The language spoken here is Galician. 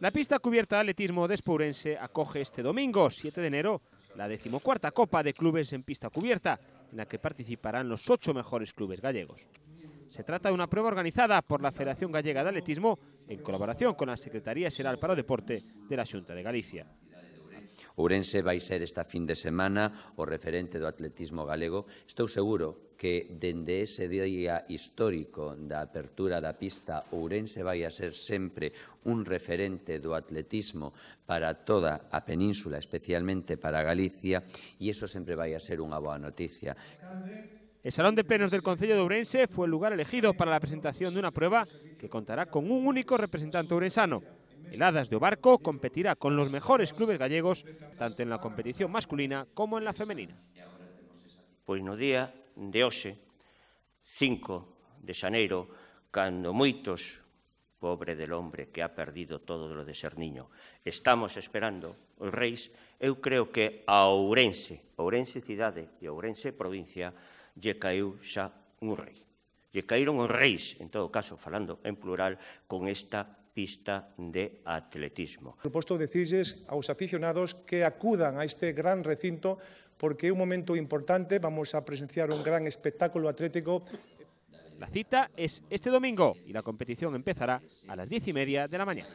La pista cubierta de atletismo de Espourense acoge este domingo, 7 de enero, la decimocuarta Copa de Clubes en Pista Cubierta, en la que participarán los ocho mejores clubes gallegos. Se trata de una prueba organizada por la Federación Gallega de Atletismo en colaboración con la Secretaría General para Deporte de la Junta de Galicia. Ourense vai ser esta fin de semana o referente do atletismo galego. Estou seguro que dende ese día histórico da apertura da pista Ourense vai a ser sempre un referente do atletismo para toda a península, especialmente para Galicia, e iso sempre vai a ser unha boa noticia. El Salón de Plenos del Concello de Ourense fue el lugar elegido para la presentación de una prueba que contará con un único representante ourensano, El Hadas de Obarco competirá con los mejores clubes gallegos, tanto en la competición masculina como en la femenina. Pois no día de hoxe, 5 de xaneiro, cando moitos pobre del hombre que ha perdido todo lo de ser niño. Estamos esperando os reis, eu creo que a Ourense, Ourense cidade e Ourense provincia, lle caiu xa un rei. Lle caíron os reis, en todo caso, falando en plural, con esta pista de atletismo. Por supuesto decirles los aficionados que acudan a este gran recinto porque es un momento importante, vamos a presenciar un gran espectáculo atlético. La cita es este domingo y la competición empezará a las diez y media de la mañana.